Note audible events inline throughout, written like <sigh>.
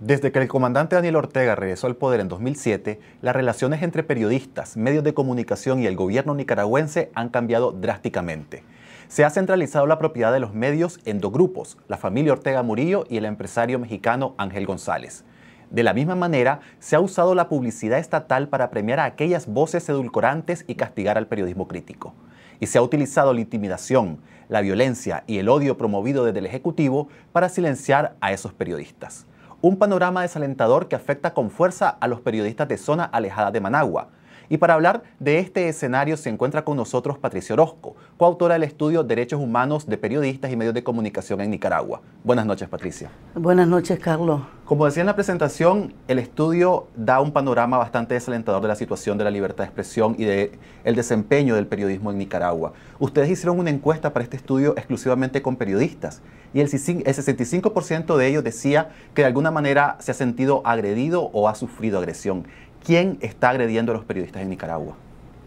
Desde que el comandante Daniel Ortega regresó al poder en 2007, las relaciones entre periodistas, medios de comunicación y el gobierno nicaragüense han cambiado drásticamente. Se ha centralizado la propiedad de los medios en dos grupos, la familia Ortega Murillo y el empresario mexicano Ángel González. De la misma manera, se ha usado la publicidad estatal para premiar a aquellas voces edulcorantes y castigar al periodismo crítico. Y se ha utilizado la intimidación, la violencia y el odio promovido desde el Ejecutivo para silenciar a esos periodistas un panorama desalentador que afecta con fuerza a los periodistas de zona alejada de Managua, y para hablar de este escenario se encuentra con nosotros Patricia Orozco, coautora del estudio Derechos Humanos de Periodistas y Medios de Comunicación en Nicaragua. Buenas noches, Patricia. Buenas noches, Carlos. Como decía en la presentación, el estudio da un panorama bastante desalentador de la situación de la libertad de expresión y del el desempeño del periodismo en Nicaragua. Ustedes hicieron una encuesta para este estudio exclusivamente con periodistas y el 65% de ellos decía que de alguna manera se ha sentido agredido o ha sufrido agresión. ¿Quién está agrediendo a los periodistas en Nicaragua?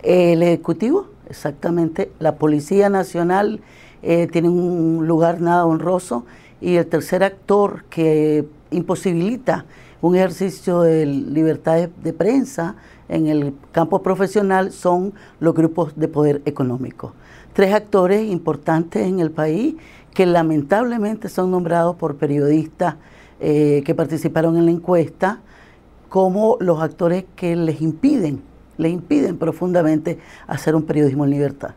El Ejecutivo, exactamente. La Policía Nacional eh, tiene un lugar nada honroso y el tercer actor que imposibilita un ejercicio de libertad de, prensa en el campo profesional son los grupos de poder económico. Tres actores importantes en el país que lamentablemente son nombrados por periodistas eh, que participaron en la encuesta, como los actores que les impiden, les impiden profundamente hacer un periodismo en libertad.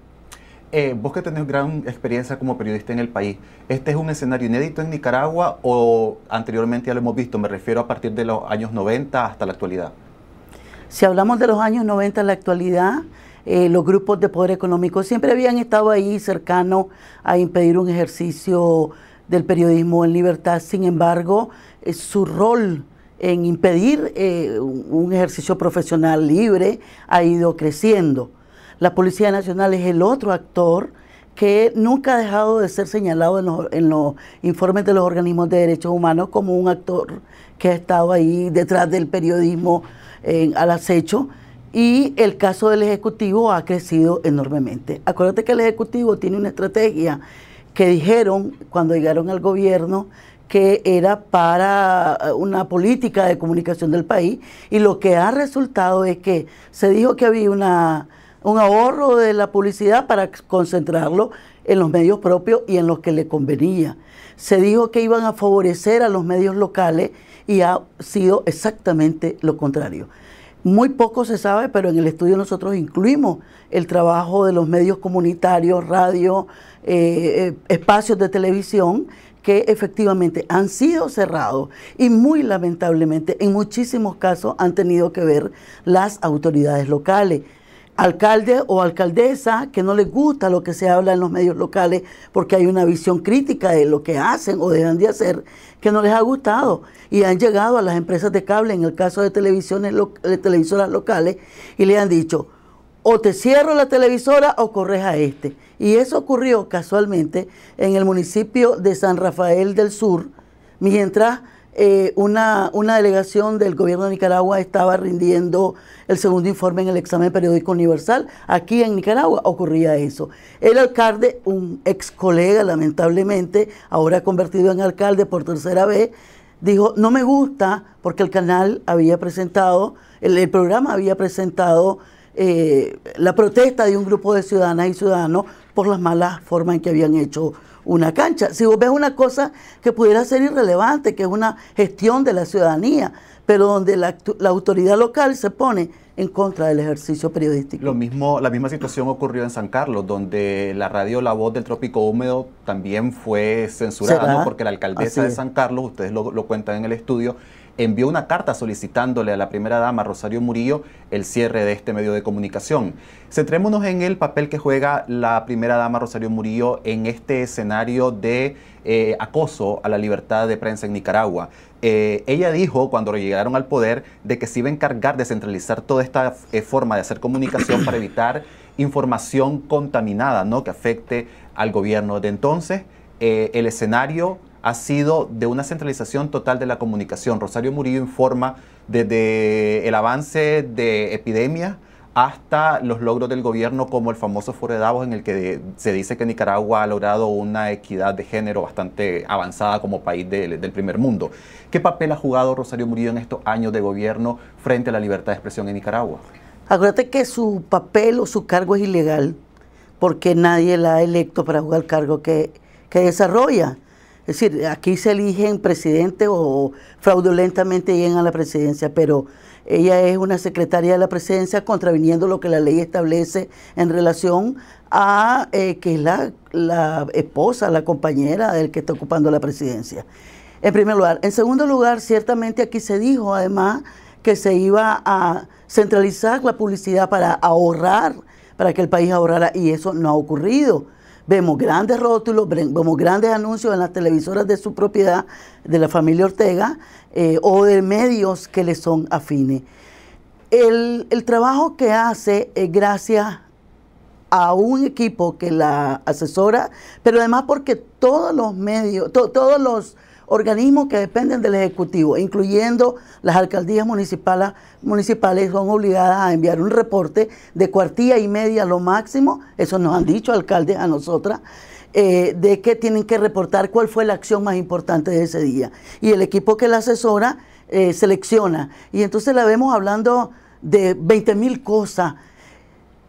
Eh, vos que tenés gran experiencia como periodista en el país, ¿este es un escenario inédito en Nicaragua o anteriormente ya lo hemos visto? Me refiero a partir de los años 90 hasta la actualidad. Si hablamos de los años 90 a la actualidad, eh, los grupos de poder económico siempre habían estado ahí cercanos a impedir un ejercicio del periodismo en libertad. Sin embargo, eh, su rol en impedir eh, un ejercicio profesional libre ha ido creciendo. La Policía Nacional es el otro actor que nunca ha dejado de ser señalado en los, informes de los organismos de derechos humanos como un actor que ha estado ahí detrás del periodismo al acecho y el caso del Ejecutivo ha crecido enormemente. Acuérdate que el Ejecutivo tiene una estrategia que dijeron cuando llegaron al gobierno que era para eh, una política de comunicación del país y lo que ha resultado es que se dijo que había un ahorro de la publicidad para concentrarlo en los medios propios y en los que le convenía. Se dijo que iban a favorecer a los medios locales y ha sido exactamente lo contrario. Muy poco se sabe, pero en el estudio nosotros incluimos el trabajo de los medios comunitarios, radio, eh, eh, espacios de televisión, que efectivamente han sido cerrados y muy lamentablemente en muchísimos casos han tenido que ver las autoridades locales. Alcalde o alcaldesa que no les gusta lo que se habla en los medios locales porque hay una visión crítica de lo que hacen o dejan de hacer que no les ha gustado y han llegado a las empresas de cable, en el caso de televisiones de televisoras locales, y le han dicho, o te cierro la televisora o corres a este. Y eso ocurrió casualmente en el municipio de San Rafael del Sur, mientras eh, una, una, delegación del gobierno de Nicaragua estaba rindiendo el segundo informe en el examen periódico universal. Aquí en Nicaragua ocurría eso. El alcalde, un ex colega lamentablemente, ahora convertido en alcalde por tercera vez, dijo, no me gusta porque el canal había presentado, el programa había presentado eh, la protesta de un grupo de ciudadanas y ciudadanos por las malas formas en que habían hecho una cancha. Si vos ves una cosa que pudiera ser irrelevante, que es una gestión de la ciudadanía, pero donde la, autoridad local se pone en contra del ejercicio periodístico. Lo mismo, la misma situación ocurrió en San Carlos, donde la radio La Voz del Trópico Húmedo también fue censurada, porque la alcaldesa de San Carlos, ustedes lo cuentan en el estudio, envió una carta solicitándole a la primera dama Rosario Murillo el cierre de este medio de comunicación. Centrémonos en el papel que juega la primera dama Rosario Murillo en este escenario de eh, acoso a la libertad de prensa en Nicaragua. Eh, ella dijo cuando llegaron al poder de que se iba a encargar de centralizar toda esta eh, forma de hacer comunicación para evitar información contaminada ¿no? que afecte al gobierno. De entonces, el escenario ha sido de una centralización total de la comunicación. Rosario Murillo informa desde el avance de epidemias hasta los logros del gobierno como el famoso Foro de Davos en el que se dice que Nicaragua ha logrado una equidad de género bastante avanzada como país del primer mundo. ¿Qué papel ha jugado Rosario Murillo en estos años de gobierno frente a la libertad de expresión en Nicaragua? Acuérdate que su papel o su cargo es ilegal porque nadie la ha electo para jugar el cargo que, que desarrolla. Es decir, aquí se eligen presidente o fraudulentamente llegan a la presidencia, pero ella es una secretaria de la presidencia contraviniendo lo que la ley establece en relación a eh, que es la, la esposa, la compañera del que está ocupando la presidencia. En primer lugar. En segundo lugar, ciertamente aquí se dijo además que se iba a centralizar la publicidad para ahorrar, para que el país ahorrara, y eso no ha ocurrido. Vemos grandes rótulos, vemos grandes anuncios en las televisoras de su propiedad, de la familia Ortega, eh, o de medios que le son afines. El, trabajo que hace es gracias a un equipo que la asesora, pero además porque todos los medios, todos los organismos que dependen del Ejecutivo, incluyendo las alcaldías municipales, son obligadas a enviar un reporte de cuartilla y media lo máximo, eso nos han dicho alcaldes a nosotras, eh, de que tienen que reportar cuál fue la acción más importante de ese día. Y el equipo que la asesora eh, selecciona. Y entonces la vemos hablando de 20 mil cosas.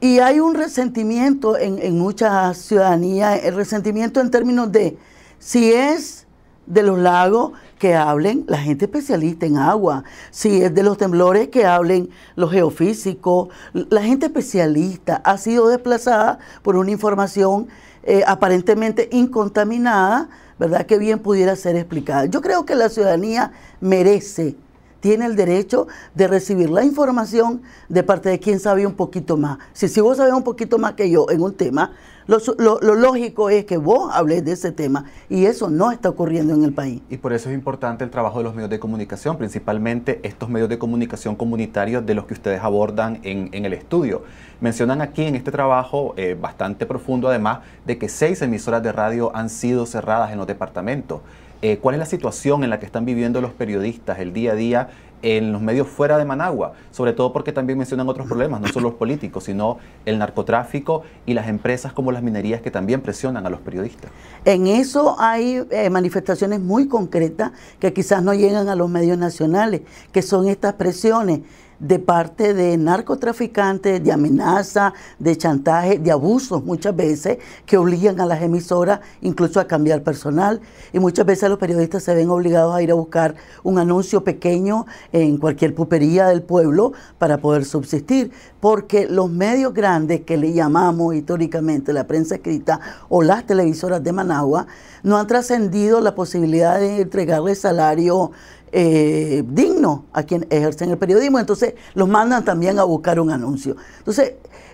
Y hay un resentimiento en, en mucha ciudadanía, el resentimiento en términos de si es de los lagos, que hablen la gente especialista en agua. Si es de los temblores, que hablen los geofísicos. La gente especialista ha sido desplazada por una información eh, aparentemente incontaminada, ¿verdad? Que bien pudiera ser explicada. Yo creo que la ciudadanía merece tiene el derecho de recibir la información de parte de quien sabe un poquito más. Si, vos sabés un poquito más que yo en un tema, lo, lógico es que vos hables de ese tema y eso no está ocurriendo en el país. Y por eso es importante el trabajo de los medios de comunicación, principalmente estos medios de comunicación comunitarios de los que ustedes abordan en, el estudio. Mencionan aquí en este trabajo eh, bastante profundo, además, de que seis emisoras de radio han sido cerradas en los departamentos. Eh, cuál es la situación en la que están viviendo los periodistas el día a día en los medios fuera de Managua, sobre todo porque también mencionan otros problemas, no solo los políticos, sino el narcotráfico y las empresas como las minerías que también presionan a los periodistas. En eso hay eh, manifestaciones muy concretas que quizás no llegan a los medios nacionales, que son estas presiones de parte de narcotraficantes, de amenaza, de chantaje, de abusos muchas veces que obligan a las emisoras incluso a cambiar personal y muchas veces los periodistas se ven obligados a ir a buscar un anuncio pequeño en cualquier pupería del pueblo para poder subsistir, porque los medios grandes que le llamamos históricamente la prensa escrita o las televisoras de Managua no han trascendido la posibilidad de entregarle salario eh, digno a ejerce ejercen el periodismo, entonces los mandan también a buscar un anuncio. Entonces,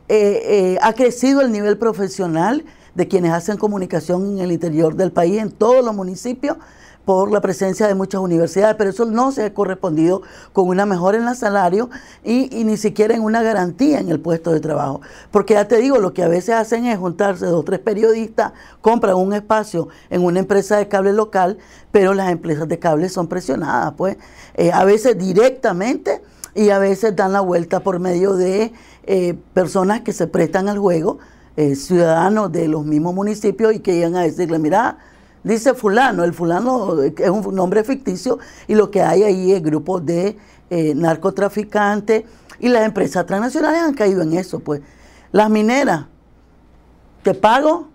eh, eh, ha crecido el nivel profesional de quienes hacen comunicación en el interior del país, en todos los municipios, por la presencia de muchas universidades, pero eso no se ha correspondido con una mejora en el salario y, ni siquiera en una garantía en el puesto de trabajo. Porque ya te digo, lo que a veces hacen es juntarse dos o tres periodistas, compran un espacio en una empresa de cable local, pero las empresas de cable son presionadas, pues, eh, a veces directamente y a veces dan la vuelta por medio de eh, personas que se prestan al juego, eh, ciudadanos de los mismos municipios y que llegan a decirle, mira, dice fulano, el fulano es un nombre ficticio y lo que hay ahí es grupos de eh, narcotraficantes y las empresas transnacionales han caído en eso, pues. Las mineras, te pago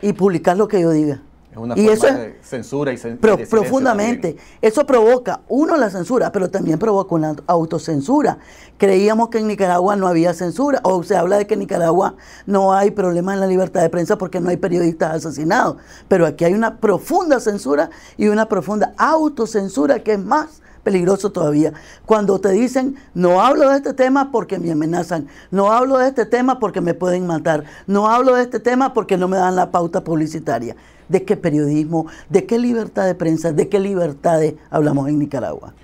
y publicas lo que yo diga. Es una y de censura y censura. profundamente. Eso provoca, uno, la censura, pero también provoca una autocensura. Creíamos que en Nicaragua no había censura, o se habla de que en Nicaragua no hay problema en la libertad de prensa porque no hay periodistas asesinados. Pero aquí hay una profunda censura y una profunda autocensura que es más peligroso todavía. Cuando te dicen, no hablo de este tema porque me amenazan, no hablo de este tema porque me pueden matar, no hablo de este tema porque no me dan la pauta publicitaria. ¿De qué periodismo? ¿De qué libertad de prensa? ¿De qué libertades hablamos en Nicaragua?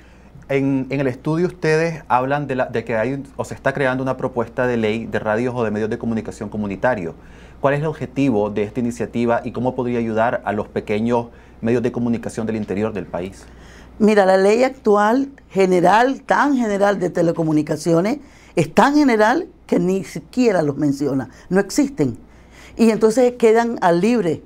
En, el estudio ustedes hablan de, de que hay o se está creando una propuesta de ley de radios o de medios de comunicación comunitario. ¿Cuál es el objetivo de esta iniciativa y cómo podría ayudar a los pequeños medios de comunicación del interior del país? Mira, la ley actual general, tan general de telecomunicaciones, es tan general que ni siquiera los menciona, no existen. Y entonces quedan a libre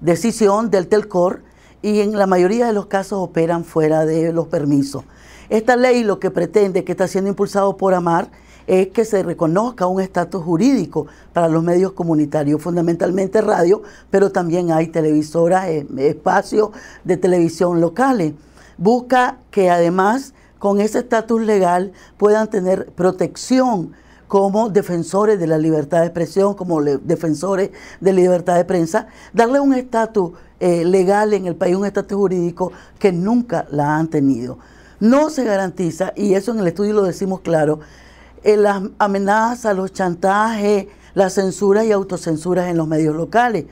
decisión del Telcor y en la mayoría de los casos operan fuera de los permisos. Esta ley lo que pretende, que está siendo impulsado por AMAR, es que se reconozca un estatus jurídico para los medios comunitarios, fundamentalmente radio, pero también hay televisoras, eh, espacios de televisión locales busca que además con ese estatus legal puedan tener protección como defensores de la libertad de expresión, como defensores de libertad de prensa, darle un estatus eh, legal en el país, un estatus jurídico que nunca la han tenido. No se garantiza, y eso en el estudio lo decimos claro, eh, las amenazas, los chantajes, las censuras y autocensuras en los medios locales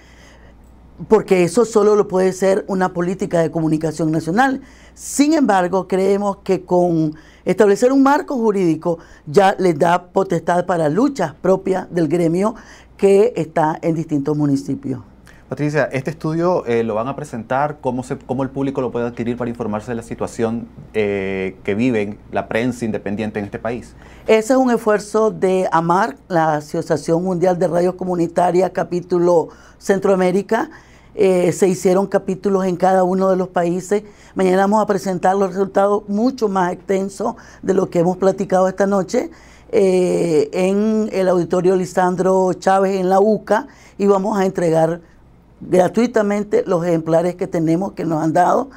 porque eso solo lo puede ser una política de comunicación nacional. Sin embargo, creemos que con establecer un marco jurídico ya les da potestad para luchas propias del gremio que está en distintos municipios. Patricia, este estudio eh, lo van a presentar, ¿Cómo, se, ¿cómo, el público lo puede adquirir para informarse de la situación eh, que vive la prensa independiente en este país? Ese es un esfuerzo de AMAR, la Asociación Mundial de Radios Comunitaria, capítulo Centroamérica. Eh, se hicieron capítulos en cada uno de los países. Mañana vamos a presentar los resultados mucho más extensos de lo que hemos platicado esta noche. en el auditorio Lisandro Chávez en la UCA y vamos a entregar gratuitamente los ejemplares que tenemos, que nos han dado,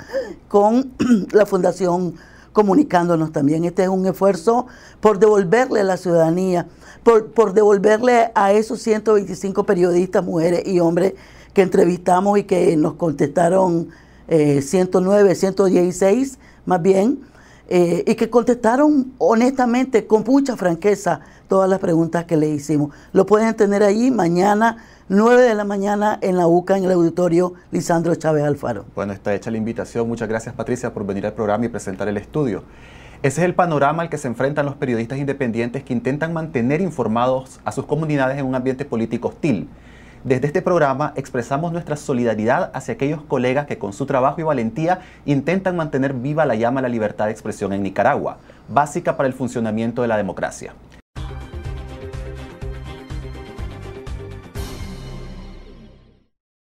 con <clears throat> la Fundación comunicándonos también. Este es un esfuerzo por devolverle a la ciudadanía, por, devolverle a esos 125 periodistas, mujeres y hombres que entrevistamos y que nos contestaron 109, eh, 116 más bien, eh, y que contestaron honestamente, con mucha franqueza, todas las preguntas que le hicimos. Lo pueden tener ahí mañana, 9 de la mañana, en la UCA, en el auditorio Lisandro Chávez Alfaro. Bueno, está hecha la invitación. Muchas gracias, Patricia, por venir al programa y presentar el estudio. Ese es el panorama al que se enfrentan los periodistas independientes que intentan mantener informados a sus comunidades en un ambiente político hostil. Desde este programa expresamos nuestra solidaridad hacia aquellos colegas que con su trabajo y valentía intentan mantener viva la llama a la libertad de expresión en Nicaragua, básica para el funcionamiento de la democracia.